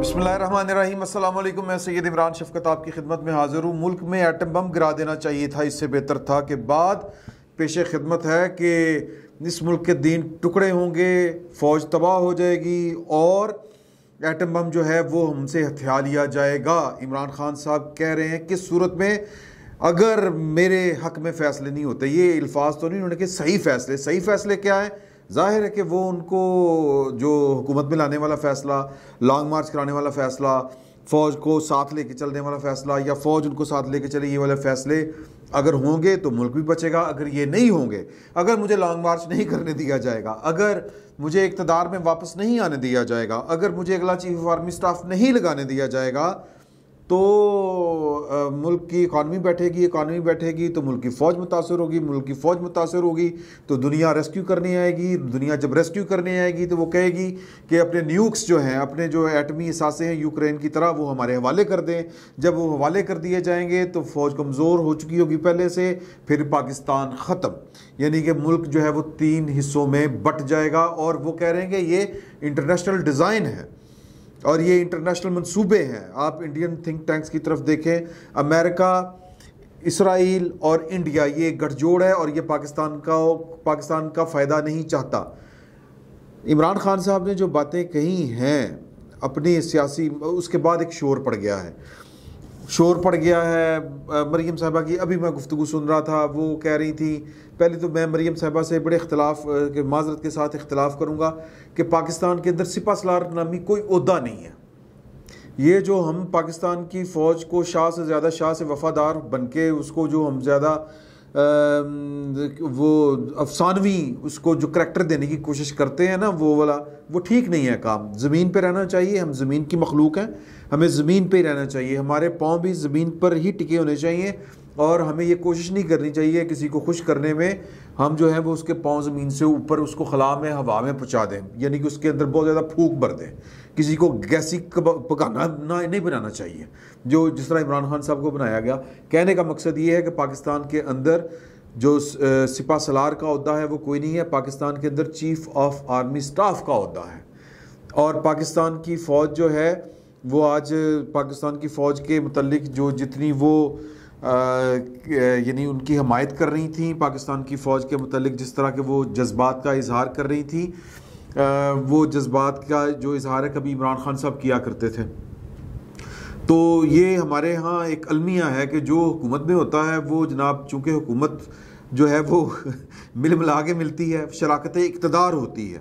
बसमीम मैं सैद इमरान शफकत आपकी खिदमत में हाज़िर हूँ मुल्क में एटम बम गिरा देना चाहिए था इससे बेहतर था कि बाद पेश खिदमत है कि इस मुल्क के दीन टुकड़े होंगे फ़ौज तबाह हो जाएगी और एटम बम जो है वो हमसे हथिया लिया जाएगा इमरान खान साहब कह रहे हैं किस सूरत में अगर मेरे हक में फ़ैसले नहीं होते ये अल्फाज तो नहीं उन्होंने कहा सही फ़ैसले सही फ़ैसले क्या हैं जाहिर है कि वो उनको जो हुकूमत में लाने वाला फ़ैसला लॉन्ग मार्च कराने वाला फ़ैसला फ़ौज को साथ लेके चलने वाला फ़ैसला या फ़ौज उनको साथ लेके चले ये वाले फ़ैसले अगर होंगे तो मुल्क भी बचेगा अगर ये नहीं होंगे अगर मुझे लॉन्ग मार्च नहीं करने दिया जाएगा अगर मुझे इकतदार में वापस नहीं आने दिया जाएगा अगर मुझे अगला चीफ ऑफ आर्मी स्टाफ नहीं लगाने दिया जाएगा तो आ, मुल्क की इकानमी बैठेगी इकानमी बैठेगी तो मुल्क की फ़ौज मुतासर होगी मुल्क की फ़ौज मुतासर होगी तो दुनिया रेस्क्यू करने आएगी दुनिया जब रेस्क्यू करने आएगी तो वो कहेगी कि अपने न्यूक्स जो हैं अपने जो एटमी असासे हैं यूक्रेन की तरह वो हमारे हवाले कर दें जब वो हवाले कर दिए जाएंगे तो फ़ौज कमज़ोर हो चुकी होगी पहले से फिर पाकिस्तान ख़त्म यानी कि मुल्क जो है वो तीन हिस्सों में बट जाएगा और वो कह रहे हैं कि ये इंटरनेशनल डिज़ाइन है और ये इंटरनेशनल मंसूबे हैं आप इंडियन थिंक टैंक्स की तरफ देखें अमेरिका इसराइल और इंडिया ये गठजोड़ है और ये पाकिस्तान का पाकिस्तान का फ़ायदा नहीं चाहता इमरान खान साहब ने जो बातें कही हैं अपनी सियासी उसके बाद एक शोर पड़ गया है शोर पड़ गया है मरीम साहबा की अभी मैं गुफ्तु सुन रहा था वो कह रही थी पहले तो मैं मरीम साहबा से बड़े अख्तिलाफ के माजरत के साथ इख्तलाफ करूँगा कि पाकिस्तान के अंदर सिपा सलार नामी कोई अहदा नहीं है ये जो हम पाकिस्तान की फ़ौज को शाह से ज़्यादा शाह से वफ़ादार बन के उसको जो हम ज़्यादा वो अफसानवी उसको जो करैक्टर देने की कोशिश करते हैं ना वो वाला वो ठीक नहीं है काम ज़मीन पर रहना चाहिए हम ज़मीन की मखलूक हैं हमें ज़मीन पर ही रहना चाहिए हमारे पाँव भी ज़मीन पर ही टिके होने चाहिए और हमें ये कोशिश नहीं करनी चाहिए किसी को खुश करने में हम जो है वो उसके पाँव ज़मीन से ऊपर उसको खला में हवा में पहुँचा दें यानी कि उसके अंदर बहुत ज़्यादा फूक भर दें किसी को गैसी पकाना ना नहीं बनाना चाहिए जो जिस तरह इमरान खान साहब को बनाया गया कहने का मकसद ये है कि पाकिस्तान के अंदर जो सिपा सलार का अहदा है वो कोई नहीं है पाकिस्तान के अंदर चीफ़ ऑफ आर्मी स्टाफ का अहदा है और पाकिस्तान की फ़ौज जो है वो आज पाकिस्तान की फ़ौज के मतलब जो जितनी वो यानी उनकी हमायत कर रही थी पाकिस्तान की फ़ौज के मतलब जिस तरह के वो जज्बात का इजहार कर रही थी वो जज्बात का जो इजहार है कभी इमरान खान साहब किया करते थे तो ये हमारे यहाँ एक अलमिया है कि जो हुकूमत में होता है वो जनाब चूँकि हुकूमत जो है वो मिल मिला के मिलती है शराकत इकतदार होती है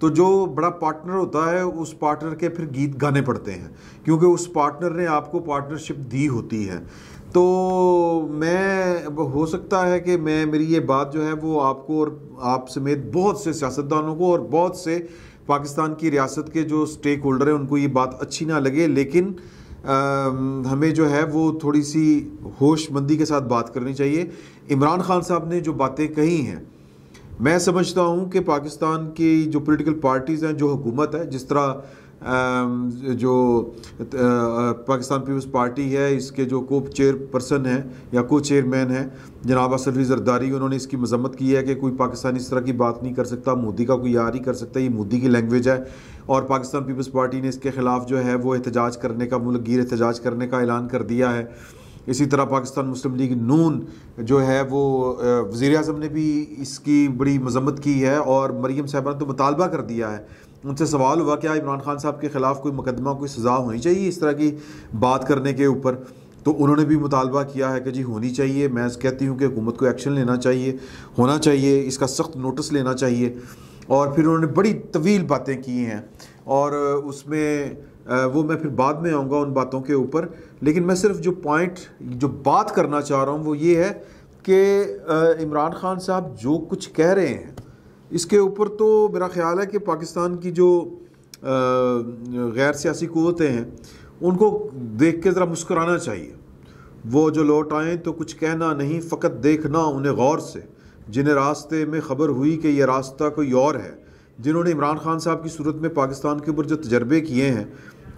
तो जो बड़ा पार्टनर होता है उस पार्टनर के फिर गीत गाने पड़ते हैं क्योंकि उस पार्टनर ने आपको पार्टनरशिप दी होती है तो मैं हो सकता है कि मैं मेरी ये बात जो है वो आपको और आप समेत बहुत से सियासतदानों को और बहुत से पाकिस्तान की रियासत के जो स्टेक होल्डर हैं उनको ये बात अच्छी ना लगे लेकिन आ, हमें जो है वो थोड़ी सी होशमंदी के साथ बात करनी चाहिए इमरान खान साहब ने जो बातें कही हैं मैं समझता हूँ कि पाकिस्तान की जो पॉलिटिकल पार्टीज़ हैं जो हुकूमत है जिस तरह जो पाकिस्तान पीपल्स पार्टी है इसके जो को चेयर पर्सन हैं या को चेयरमैन हैं जनाब असलवी जरदारी उन्होंने इसकी मजम्मत की है कि कोई पाकिस्तान इस तरह की बात नहीं कर सकता मोदी का कोई यार ही कर सकता ये मोदी की लैंग्वेज है और पाकिस्तान पीपल्स पार्टी ने इसके ख़िलाफ़ जो है वो एहतजाज करने का मुल्क गिर एहतजाज करने का ऐलान कर दिया है इसी तरह पाकिस्तान मुस्लिम लीग नून जो है वो वज़ी अजम ने भी इसकी बड़ी मजम्मत की है और मरीम साहबा ने तो मुतालबा कर दिया है उनसे सवाल हुआ क्या इमरान खान साहब के ख़िलाफ़ कोई मुकदमा कोई सज़ा होनी चाहिए इस तरह की बात करने के ऊपर तो उन्होंने भी मुतालबा किया है कि जी होनी चाहिए मैं कहती हूँ कि हुकूमत को एक्शन लेना चाहिए होना चाहिए इसका सख्त नोटिस लेना चाहिए और फिर उन्होंने बड़ी तवील बातें की हैं और उसमें वो मैं फिर बाद में आऊँगा उन बातों के ऊपर लेकिन मैं सिर्फ जो पॉइंट जो बात करना चाह रहा हूँ वो ये है कि इमरान खान साहब जो कुछ कह रहे हैं इसके ऊपर तो मेरा ख्याल है कि पाकिस्तान की जो गैर सियासी क़वतें हैं उनको देख के ज़रा मुस्कराना चाहिए वो जो लौट आएँ तो कुछ कहना नहीं फ़कत देखना उन्हें गौर से जिन्हें रास्ते में ख़बर हुई कि यह रास्ता कोई और है जिन्होंने इमरान खान साहब की सूरत में पाकिस्तान के ऊपर जो तजर्बे किए हैं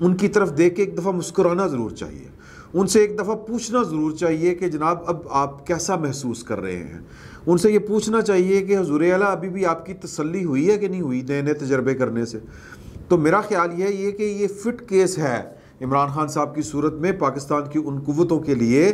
उनकी तरफ देख के एक दफ़ा मुस्कराना ज़रूर चाहिए उनसे एक दफ़ा पूछना ज़रूर चाहिए कि जनाब अब आप कैसा महसूस कर रहे हैं उनसे ये पूछना चाहिए कि हजूर अला अभी भी आपकी तसल्ली हुई है कि नहीं हुई नए नए तजर्बे करने से तो मेरा ख्याल यह है कि ये फिट केस है इमरान खान साहब की सूरत में पाकिस्तान की उन कुतों के लिए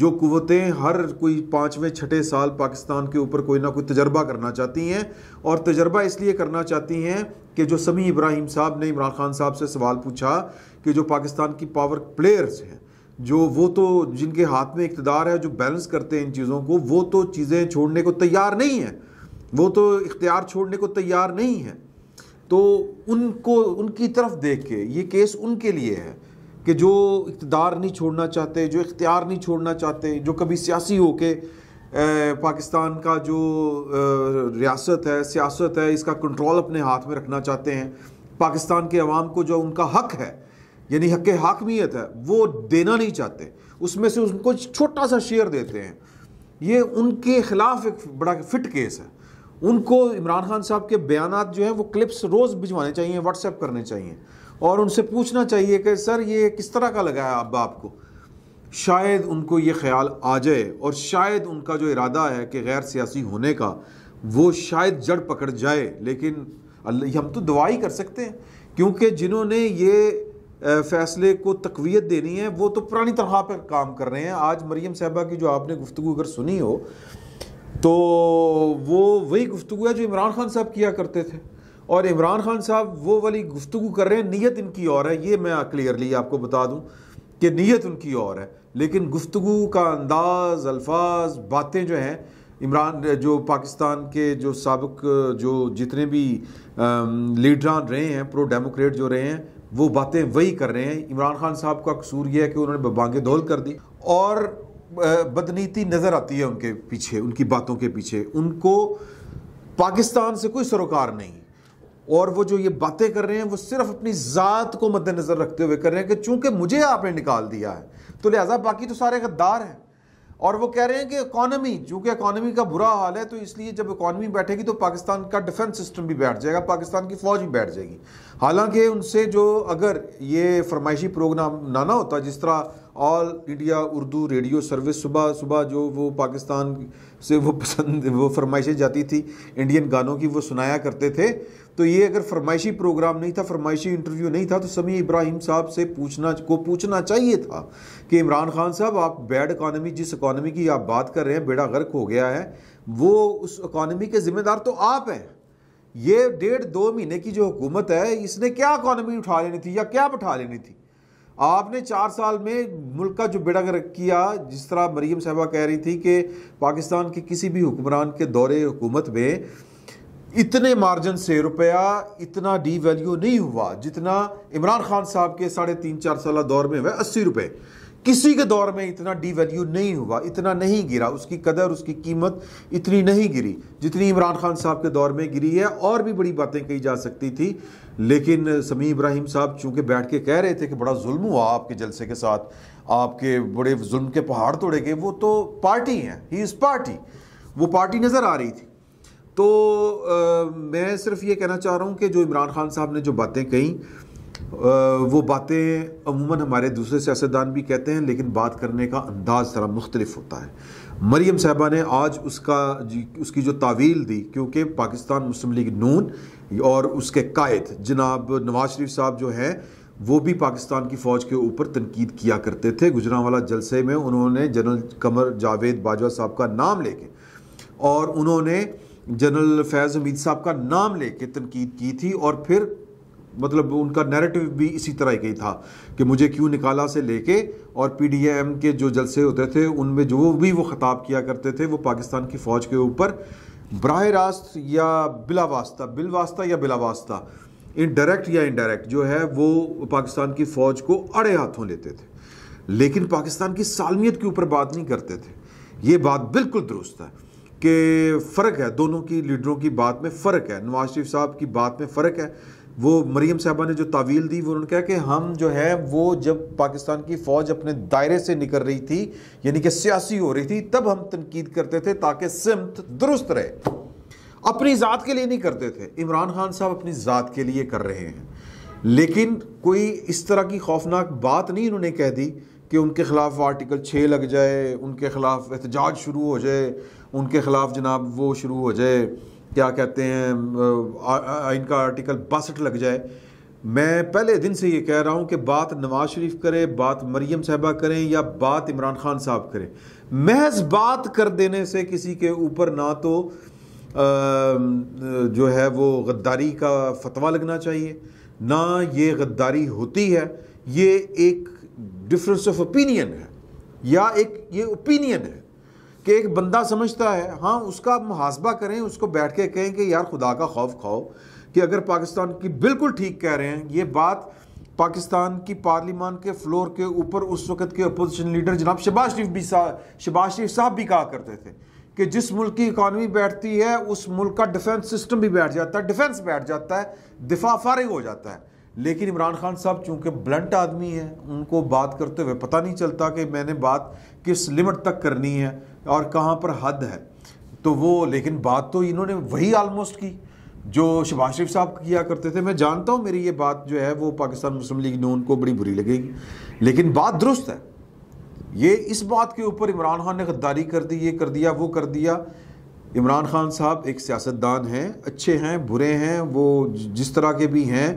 जो कुतें हर कोई पाँचवें छठे साल पाकिस्तान के ऊपर कोई ना कोई तजर्बा करना चाहती हैं और तजर्बा इसलिए करना चाहती हैं कि जो समी इब्राहिम साहब ने इमरान खान साहब से सवाल पूछा कि जो पाकिस्तान की पावर प्लेयर्स हैं जो वो तो जिनके हाथ में इकतदार है जो बैलेंस करते हैं इन चीज़ों को वो तो चीज़ें छोड़ने को तैयार नहीं है वो तो इख्तियार छोड़ने को तैयार नहीं है तो उनको उनकी तरफ देख के ये केस उनके लिए है कि जो इकतदार नहीं छोड़ना चाहते जो इख्तियार नहीं छोड़ना चाहते जो कभी सियासी हो के पाकिस्तान का जो रियासत है सियासत है इसका कंट्रोल अपने हाथ में रखना चाहते हैं पाकिस्तान के अवाम को जो उनका हक है यानी हक हाकमियत है वो देना नहीं चाहते उसमें से उनको छोटा सा शेयर देते हैं ये उनके खिलाफ एक बड़ा फिट केस है उनको इमरान खान साहब के बयान जो हैं वो क्लिप्स रोज़ भिजवाने चाहिए व्हाट्सएप करने चाहिए और उनसे पूछना चाहिए कि सर ये किस तरह का लगा है अब आपको शायद उनको ये ख्याल आ जाए और शायद उनका जो इरादा है कि गैर सियासी होने का वो शायद जड़ पकड़ जाए लेकिन हम तो दुआ ही कर सकते हैं क्योंकि जिन्होंने ये फैसले को तकवीत देनी है वो तो पुरानी तरह पर काम कर रहे हैं आज मरीम साहबा की जो आपने गुफ्तु अगर सुनी हो तो वो वही गुफ्तु है जो इमरान खान साहब किया करते थे और इमरान खान साहब वो वाली गुफ्तु कर रहे हैं नीयत इनकी और है ये मैं क्लियरली आपको बता दूं कि नीयत उनकी और है लेकिन गुफ्तु का अंदाज अल्फाज बातें जो हैं इमरान जो पाकिस्तान के जो सबक जो जितने भी लीडरान रहे हैं प्रो डेमोक्रेट जो रहे हैं वो बातें वही कर रहे हैं इमरान खान साहब का कसूर यह है कि उन्होंने बांगे धोल कर दी और बदनीति नज़र आती है उनके पीछे उनकी बातों के पीछे उनको पाकिस्तान से कोई सरोकार नहीं और वो जो ये बातें कर रहे हैं वो सिर्फ अपनी ज़ात को मद्देनज़र रखते हुए कर रहे हैं कि चूंकि मुझे आपने निकाल दिया है तो लिहाजा बाकी तो सारे गद्दार हैं और वो कह रहे हैं कि इकॉनमी चूंकि इकॉनमी का बुरा हाल है तो इसलिए जब इकॉनमी बैठेगी तो पाकिस्तान का डिफेंस सिस्टम भी बैठ जाएगा पाकिस्तान की फ़ौज भी बैठ जाएगी हालांकि उनसे जो अगर ये फरमाइशी प्रोग्राम ना ना होता जिस तरह all India Urdu radio service सुबह सुबह जो वो पाकिस्तान से वो पसंद वो फरमाइशें जाती थी इंडियन गानों की वो सुनाया करते थे तो ये अगर फरमाइशी प्रोग्राम नहीं था फरमाइशी इंटरव्यू नहीं था तो समी इब्राहिम साहब से पूछना को पूछना चाहिए था कि इमरान खान साहब आप बैड इकानमी जिस इकानमी की आप बात कर रहे हैं बेड़ा गर्क हो गया है वो उस इकानमी के ज़िम्मेदार तो आप हैं ये डेढ़ दो महीने की जो हुकूमत है इसने क्या इकानमी उठा लेनी थी या क्या बैठा लेनी थी आपने चार साल में मुल्क का जो बेड़ा गर्क किया जिस तरह मरीम साहबा कह रही थी कि पाकिस्तान के किसी भी हुक्मरान के दौरे हुकूमत में इतने मार्जिन से रुपया इतना डी वैल्यू नहीं हुआ जितना इमरान खान साहब के साढ़े तीन चार साल दौर में हुआ अस्सी रुपये किसी के दौर में इतना डी वैल्यू नहीं हुआ इतना नहीं गिरा उसकी कदर उसकी कीमत इतनी नहीं गिरी जितनी इमरान खान साहब के दौर में गिरी है और भी बड़ी बातें कही जा सकती थी लेकिन समी इब्राहिम साहब चूंकि बैठ के कह रहे थे कि बड़ा जुल्म हुआ आपके जलसे के साथ आपके बड़े जुल्म के पहाड़ तोड़े गए वो तो पार्टी हैं ही इज़ पार्टी वो पार्टी नज़र आ रही थी तो आ, मैं सिर्फ ये कहना चाह रहा हूँ कि जो इमरान खान साहब ने जो बातें कही आ, वो बातें अमूमन हमारे दूसरे सियासतदान भी कहते हैं लेकिन बात करने का अंदाज ज़रा मुख्तलिफ होता है मरीम साहबा ने आज उसका उसकी जो तावील दी क्योंकि पाकिस्तान मुस्लिम लीग नून और उसके कायद जनाब नवाज शरीफ साहब जो हैं वो भी पाकिस्तान की फ़ौज के ऊपर तनकीद किया करते थे गुजरावाला जलसे में उन्होंने जनरल कमर जावेद बाजवा साहब का नाम लेके और उन्होंने जनरल फैज़ हमीद साहब का नाम लेके तनकीद की थी और फिर मतलब उनका नैरेटिव भी इसी तरह ही था कि मुझे क्यों निकाला से लेके और पीडीएम के जो जलसे होते थे उनमें जो भी वो ख़ताब किया करते थे वो पाकिस्तान की फ़ौज के ऊपर बरह रास्त या बिला वास्ता बिल वास्ता या बिला वास्ता डायरेक्ट या इनडायरेक्ट जो है वो पाकिस्तान की फ़ौज को अड़े हाथों लेते थे लेकिन पाकिस्तान की सालमियत के ऊपर बात नहीं करते थे ये बात बिल्कुल दुरुस्त है कि फ़र्क है दोनों की लीडरों की बात में फ़र्क है नवाज शरीफ साहब की बात में फ़र्क है वो मरीम साहबा ने जो तावील दी वो उन्होंने कहा कि हम जो है वो जब पाकिस्तान की फ़ौज अपने दायरे से निकल रही थी यानी कि सियासी हो रही थी तब हम तनकीद करते थे ताकि सिमत दुरुस्त रहे अपनी ज़ात के लिए नहीं करते थे इमरान खान साहब अपनी ज़ात के लिए कर रहे हैं लेकिन कोई इस तरह की खौफनाक बात नहीं उन्होंने कह दी कि उनके ख़िलाफ़ आर्टिकल छः लग जाए उनके ख़िलाफ़ एहतजाज शुरू हो जाए उनके ख़िलाफ़ जनाब वो शुरू हो जाए क्या कहते हैं आइन का आर्टिकल बासठ लग जाए मैं पहले दिन से ये कह रहा हूँ कि बात नवाज शरीफ करे बात मरीम साहबा करें या बात इमरान खान साहब करें महज बात कर देने से किसी के ऊपर ना तो आ, जो है वो गद्दारी का फतवा लगना चाहिए ना ये गद्दारी होती है ये एक डिफरेंस ऑफ ओपिनियन है या एक ये ओपिनियन है कि एक बंदा समझता है हाँ उसका मुहासबा करें उसको बैठ के कहें कि यार खुदा का खौफ खाओ कि अगर पाकिस्तान की बिल्कुल ठीक कह रहे हैं ये बात पाकिस्तान की पार्लियामान के फ्लोर के ऊपर उस वक्त के अपोजिशन लीडर जनाब शबाज शरीफ भी शबाज शरीफ साहब भी कहा करते थे कि जिस मुल्क की इकानमी बैठती है उस मुल्क का डिफेंस सिस्टम भी बैठ जाता है डिफेंस बैठ जाता है दिफा फारिग हो जाता है लेकिन इमरान खान साहब चूंकि ब्लंट आदमी हैं उनको बात करते हुए पता नहीं चलता कि मैंने बात किस लिमिट तक करनी है और कहाँ पर हद है तो वो लेकिन बात तो इन्होंने वही आलमोस्ट की जो शबाज शरीफ साहब किया करते थे मैं जानता हूँ मेरी ये बात जो है वो पाकिस्तान मुस्लिम लीग नून को बड़ी बुरी लगेगी लेकिन बात दुरुस्त है ये इस बात के ऊपर इमरान खान ने गद्दारी कर दी ये कर दिया वो कर दिया इमरान खान साहब एक सियासतदान हैं अच्छे हैं बुरे हैं वो जिस तरह के भी हैं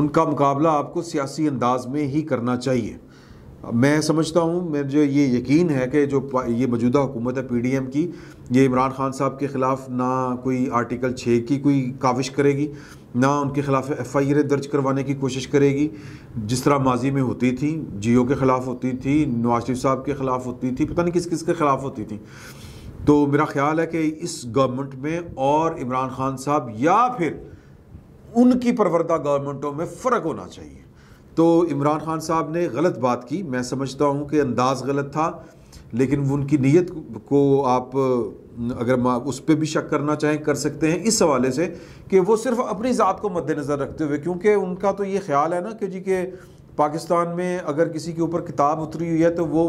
उनका मुकाबला आपको सियासी अंदाज में ही करना चाहिए मैं समझता हूँ मेरे जो ये यकीन है कि जो ये मौजूदा हुकूमत है पीडीएम की ये इमरान खान साहब के ख़िलाफ़ ना कोई आर्टिकल छः की कोई काविश करेगी ना उनके ख़िलाफ़ एफ़ आई आर दर्ज करवाने की कोशिश करेगी जिस तरह माजी में होती थी जी ओ के ख़िलाफ़ होती थी नवाज शरीफ साहब के ख़िलाफ़ होती थी पता नहीं किस किस के ख़िलाफ़ होती थी तो मेरा ख्याल है कि इस गवर्नमेंट में और इमरान खान साहब या फिर उनकी परवरदा गवर्नमेंटों में फ़र्क होना चाहिए तो इमरान खान साहब ने गलत बात की मैं समझता हूँ कि अंदाज़ गलत था लेकिन उनकी नीयत को आप अगर उस पर भी शक करना चाहें कर सकते हैं इस हवाले से कि वो सिर्फ अपनी ज़ात को मद्देनज़र रखते हुए क्योंकि उनका तो ये ख्याल है ना कि जी के पाकिस्तान में अगर किसी के ऊपर किताब उतरी हुई है तो वो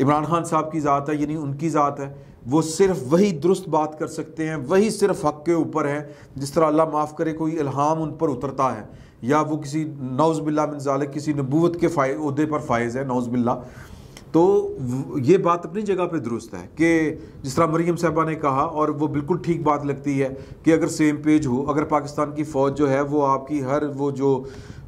इमरान खान साहब की ज़ात है यानी उनकी ज़ात है वो सिर्फ वही दुरुस्त बात कर सकते हैं वही सिर्फ हक के ऊपर है जिस तरह अल्लाह माफ़ करे कोई इल्हाम उन पर उतरता है या वो किसी नौज़ बिल्ला मिनजाल किसी नबूत के अहदे पर फायज़ है नौज़ बिल्ला तो ये बात अपनी जगह पे दुरुस्त है कि जिस तरह मरीम साहबा ने कहा और वो बिल्कुल ठीक बात लगती है कि अगर सेम पेज हो अगर पाकिस्तान की फ़ौज जो है वो आपकी हर वो जो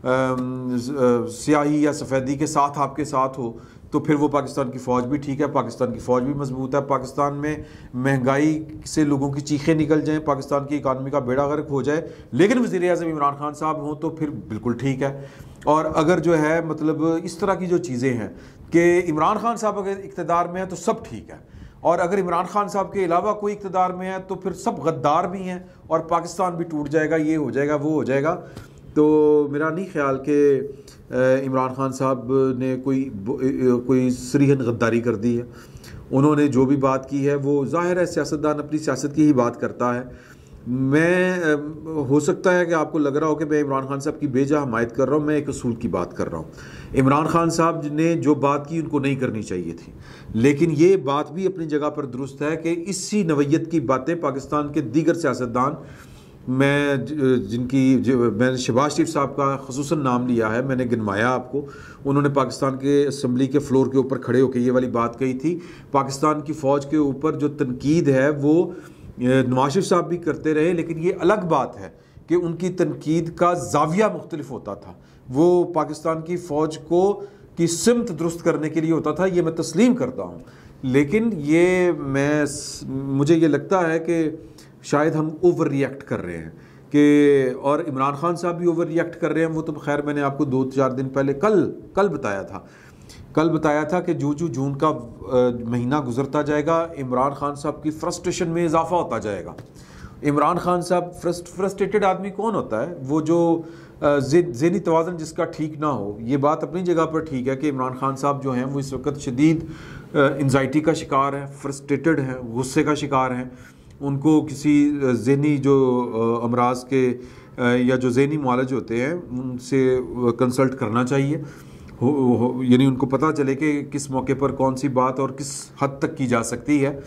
सियाही या सफ़ेदी के साथ आपके साथ हो तो फिर वो पाकिस्तान की फ़ौज भी ठीक है पाकिस्तान की फ़ौज भी मजबूत है पाकिस्तान में महंगाई से लोगों की चीखें निकल जाएँ पाकिस्तान की इकानमी का बेड़ा गर्क हो जाए लेकिन वज़ी अजम इमरान खान साहब हों तो फिर बिल्कुल ठीक है और अगर जो है मतलब इस तरह की जो चीज़ें हैं कि इमरान खान साहब अगर इकतदार में है तो सब ठीक है और अगर इमरान खान साहब के अलावा कोई इकतदार में है तो फिर सब गद्दार भी हैं और पाकिस्तान भी टूट जाएगा ये हो जाएगा वो हो जाएगा तो मेरा नहीं ख्याल कि इमरान खान साहब ने कोई कोई सरीहन गद्दारी कर दी है उन्होंने जो भी बात की है वो ज़ाहिर है सियासतदान अपनी सियासत की ही बात करता है मैं हो सकता है कि आपको लग रहा हो कि मैं इमरान खान साहब की बेजा हमायत कर रहा हूँ मैं एक असूल की बात कर रहा हूँ इमरान खान साहब ने जो बात की उनको नहीं करनी चाहिए थी लेकिन ये बात भी अपनी जगह पर दुरुस्त है कि इसी नवीयत की बातें पाकिस्तान के दीगर सियासतदान मैं जिनकी मैंने शहबाज शरीफ साहब का खसूस नाम लिया है मैंने गिनवाया आपको उन्होंने पाकिस्तान के असम्बली के फ्लोर के ऊपर खड़े होकर ये वाली बात कही थी पाकिस्तान की फ़ौज के ऊपर जो तनकीद है वो नवाज शरीफ साहब भी करते रहे लेकिन ये अलग बात है कि उनकी तनकीद का जाविया मुख्तलिफ होता था वो पाकिस्तान की फ़ौज को की सिमत दुरुस्त करने के लिए होता था ये मैं तस्लीम करता हूँ लेकिन ये मैं मुझे ये लगता है कि शायद हम ओवर रिएक्ट कर रहे हैं कि और इमरान खान साहब भी ओवर रिएक्ट कर रहे हैं वो तो खैर मैंने आपको दो चार दिन पहले कल कल बताया था कल बताया था कि जो जो जून का महीना गुजरता जाएगा इमरान खान साहब की फ्रस्ट्रेशन में इजाफा होता जाएगा इमरान खान साहब फ्रस्ट फ्रस्ट्रेटेड आदमी कौन होता है वो जो जहनी तोज़न जिसका ठीक ना हो ये बात अपनी जगह पर ठीक है कि इमरान खान साहब जो हैं वो इस वक्त शदीद एनजाइटी का शिकार हैं फ्रस्ट्रेटेड हैं गुस्से का शिकार हैं उनको किसी जहनी जो अमराज के या जो जहनी मालज होते हैं उनसे कंसल्ट करना चाहिए हो, हो यानी उनको पता चले कि किस मौके पर कौन सी बात और किस हद तक की जा सकती है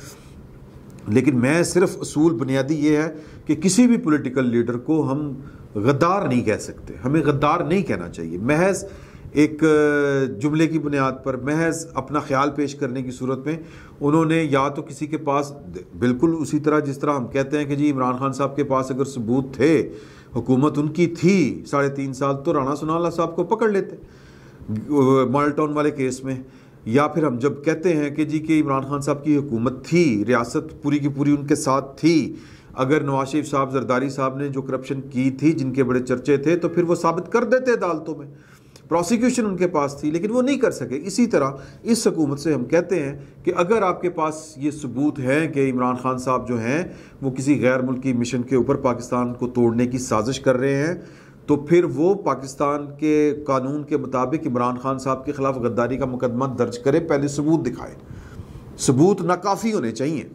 लेकिन मैं सिर्फ असूल बुनियादी ये है कि किसी भी पॉलिटिकल लीडर को हम गद्दार नहीं कह सकते हमें गद्दार नहीं कहना चाहिए महज एक जुमले की बुनियाद पर महज अपना ख्याल पेश करने की सूरत में उन्होंने या तो किसी के पास बिल्कुल उसी तरह जिस तरह हम कहते हैं कि जी इमरान खान साहब के पास अगर सबूत थे हुकूमत उनकी थी साढ़े तीन साल तो राणा सुनाला साहब को पकड़ लेते मॉल टाउन वाले केस में या फिर हम जब कहते हैं कि जी कि इमरान खान साहब की हुकूमत थी रियासत पूरी की पूरी उनके साथ थी अगर नवाज शरीफ साहब जरदारी साहब ने जो करप्शन की थी जिनके बड़े चर्चे थे तो फिर वो साबित कर देते अदालतों में प्रोसिक्यूशन उनके पास थी लेकिन वो नहीं कर सके इसी तरह इस हकूमत से हम कहते हैं कि अगर आपके पास ये सबूत हैं कि इमरान खान साहब जो हैं वो किसी गैर मुल्की मिशन के ऊपर पाकिस्तान को तोड़ने की साजिश कर रहे हैं तो फिर वो पाकिस्तान के कानून के मुताबिक इमरान खान साहब के ख़िलाफ़ गद्दारी का मुकदमा दर्ज करे पहले सबूत दिखाए सबूत नाकाफ़ी होने चाहिए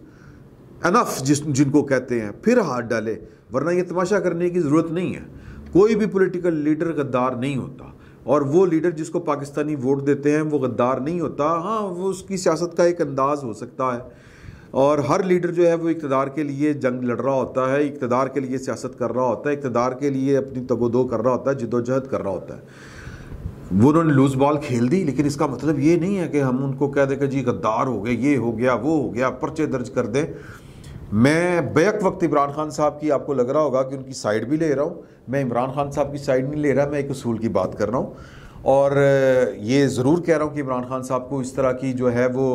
अनफ जिस जिनको कहते हैं फिर हाथ डाले वरना ये तमाशा करने की ज़रूरत नहीं है कोई भी पॉलिटिकल लीडर गद्दार नहीं होता और वो लीडर जिसको पाकिस्तानी वोट देते हैं वो गद्दार नहीं होता हाँ वो उसकी सियासत का एक अंदाज हो सकता है और हर लीडर जो है वो इकतदार के लिए जंग लड़ रहा होता है इकतदार के लिए सियासत कर रहा होता है इकतदार के लिए अपनी तगोदो कर रहा होता है जदोजहद कर रहा होता है वो उन्होंने लूज बॉल खेल दी लेकिन इसका मतलब ये नहीं है कि हम उनको कह दें कि जी गद्दार हो गए ये हो गया वो हो गया पर्चे दर्ज कर दें मैं बेक वक्त इमरान खान साहब की आपको लग रहा होगा कि उनकी साइड भी ले रहा हूँ मैं इमरान खान साहब की साइड नहीं ले रहा मैं एक असूल की बात कर रहा हूँ और ये ज़रूर कह रहा हूँ कि इमरान खान साहब को इस तरह की जो है वो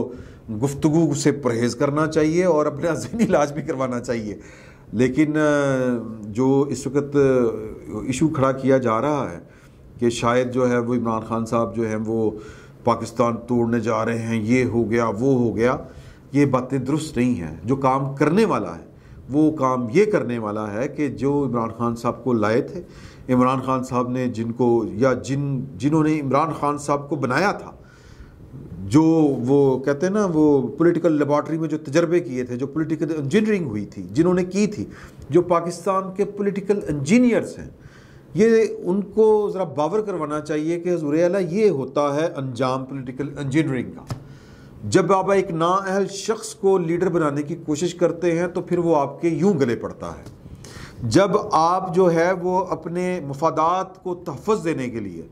गुफ्तु से परहेज़ करना चाहिए और अपना जहनी इलाज भी करवाना चाहिए लेकिन जो इस वक्त इशू खड़ा किया जा रहा है कि शायद जो है वो इमरान खान साहब जो है वो पाकिस्तान तोड़ने जा रहे हैं ये हो गया वो हो गया ये बातें दुरुस्त नहीं हैं जो काम करने वाला है वो काम ये करने वाला है कि जो इमरान खान साहब को लाए थे इमरान खान साहब ने जिनको या जिन जिन्होंने इमरान खान साहब को बनाया था जो वो कहते हैं ना वो पॉलिटिकल लेबॉर्ट्री में जो तजर्बे किए थे जो पॉलिटिकल इंजीनियरिंग हुई थी जिन्होंने की थी जो पाकिस्तान के पॉलिटिकल इंजीनियर्स हैं ये उनको ज़रा बावर करवाना चाहिए कि जुरे ये होता है अंजाम पॉलिटिकल इंजीनियरिंग का जब आप एक नाअहल शख्स को लीडर बनाने की कोशिश करते हैं तो फिर वो आपके यूं गले पड़ता है जब आप जो है वो अपने मफादात को तहफ़ देने के लिए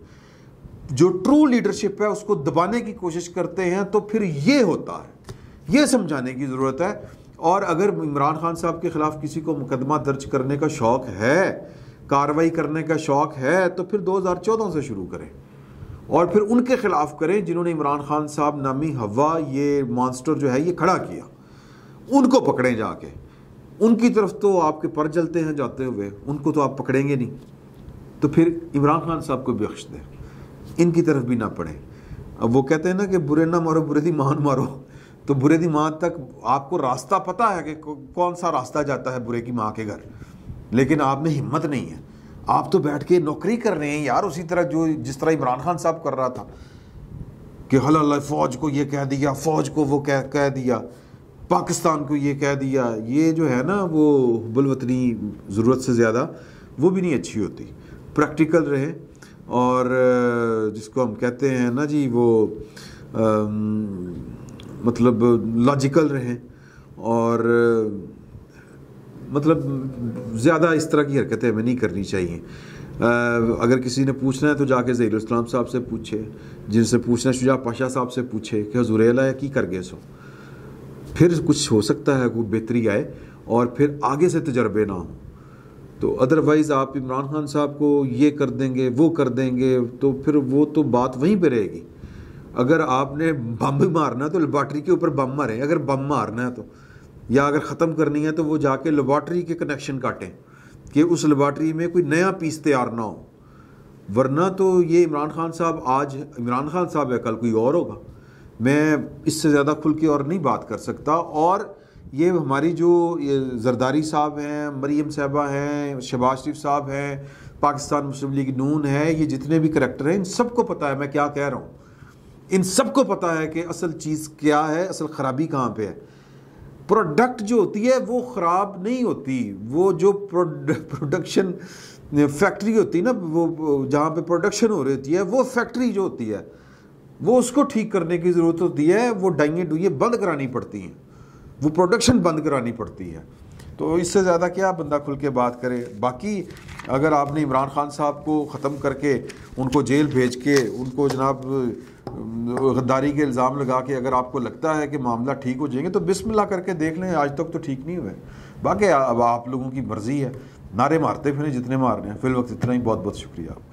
जो ट्रू लीडरशिप है उसको दबाने की कोशिश करते हैं तो फिर ये होता है ये समझाने की ज़रूरत है और अगर इमरान खान साहब के ख़िलाफ़ किसी को मुकदमा दर्ज करने का शौक़ है कार्रवाई करने का शौक़ है तो फिर 2014 से शुरू करें और फिर उनके खिलाफ करें जिन्होंने इमरान खान साहब नामी हवा ये मॉन्स्टर जो है ये खड़ा किया उनको पकड़ें जाके उनकी तरफ तो आपके पर जलते हैं जाते हुए उनको तो आप पकड़ेंगे नहीं तो फिर इमरान खान साहब को बख्श दें इनकी तरफ भी ना पड़ें अब वो कहते हैं ना कि बुरे ना मारो बुरे दी मान मारो तो बुरे दी माँ तक आपको रास्ता पता है कि कौन सा रास्ता जाता है बुरे की माँ के घर लेकिन आप में हिम्मत नहीं है आप तो बैठ के नौकरी कर रहे हैं यार उसी तरह जो जिस तरह इमरान खान साहब कर रहा था कि हल अल्लाह फ़ौज को ये कह दिया फ़ौज को वो कह कह दिया पाकिस्तान को ये कह दिया ये जो है ना वो बुलवतनी ज़रूरत से ज़्यादा वो भी नहीं अच्छी होती प्रैक्टिकल रहे और जिसको हम कहते हैं ना जी वो आ, मतलब लॉजिकल रहें और मतलब ज़्यादा इस तरह की हरकतें हमें नहीं करनी चाहिए अगर किसी ने पूछना है तो जाके ज़हीलाम साहब से पूछे जिनसे पूछना है शुजा पाशा साहब से पूछे कि हजूर अला की कर गए सो फिर कुछ हो सकता है कोई बेहतरी आए और फिर आगे से तजर्बे ना हो तो अदरवाइज़ आप इमरान खान साहब को ये कर देंगे वो कर देंगे तो फिर वो तो बात वहीं पर रहेगी अगर आपने बम मारना है तो लेबार्ट्री के ऊपर बम मारें अगर बम मारना है तो या अगर ख़त्म करनी है तो वो जाके लेबॉट्री के कनेक्शन काटें कि उस लेबॉट्री में कोई नया पीस तैयार ना हो वरना तो ये इमरान खान साहब आज इमरान खान साहब या कल कोई और होगा मैं इससे ज़्यादा खुल के और नहीं बात कर सकता और ये हमारी जो ये जरदारी साहब हैं मरीम साहबा हैं शहबाज शरीफ साहब हैं पाकिस्तान मुस्लिम लीग नून है ये जितने भी करेक्टर हैं इन सबको पता है मैं क्या कह रहा हूँ इन सबको पता है कि असल चीज़ क्या है असल ख़राबी कहाँ पर है प्रोडक्ट जो होती है वो ख़राब नहीं होती वो जो प्रोडक्शन फैक्ट्री होती है ना वो जहाँ पे प्रोडक्शन हो रही होती है वो फैक्ट्री जो होती है वो उसको ठीक करने की ज़रूरत होती है वो डाइए डुइए बंद करानी पड़ती हैं वो प्रोडक्शन बंद करानी पड़ती है तो इससे ज़्यादा क्या बंदा खुल के बात करे बाकी अगर आपने इमरान खान साहब को ख़त्म करके उनको जेल भेज के उनको जनाब गद्दारी के इल्ज़ाम लगा के अगर आपको लगता है कि मामला ठीक हो जाएंगे तो बिस्मिल्लाह करके देख लें आज तक तो ठीक नहीं हुए बाकी अब आप लोगों की मर्ज़ी है नारे मारते फिर जितने मार रहे हैं फिल वक्त इतना ही बहुत बहुत शुक्रिया